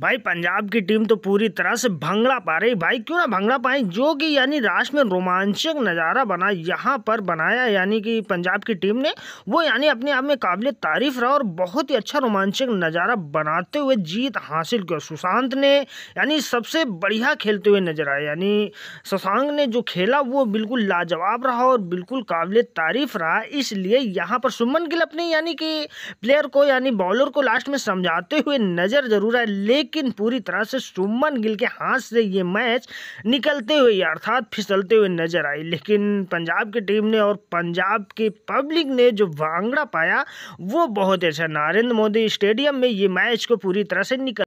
भाई पंजाब की टीम तो पूरी तरह से भंगड़ा पा रही भाई क्यों ना भंगड़ा पाए जो कि यानी राष्ट्र में रोमांचक नज़ारा बना यहाँ पर बनाया यानी कि पंजाब की टीम ने वो यानी अपने आप में काबिल तारीफ रहा और बहुत ही अच्छा रोमांचक नज़ारा बनाते हुए जीत हासिल किया सुशांत ने यानी सबसे बढ़िया खेलते हुए नजर आए यानी शशांक ने जो खेला वो बिल्कुल लाजवाब रहा और बिल्कुल काबिल तारीफ रहा इसलिए यहाँ पर सुमन गिल अपने यानी कि प्लेयर को यानी बॉलर को लास्ट में समझाते हुए नज़र जरूर आए लेकिन लेकिन पूरी तरह से सुमन गिल के हाथ से ये मैच निकलते हुए अर्थात फिसलते हुए नजर आई लेकिन पंजाब की टीम ने और पंजाब के पब्लिक ने जो भांगड़ा पाया वो बहुत अच्छा नरेंद्र मोदी स्टेडियम में ये मैच को पूरी तरह से निकल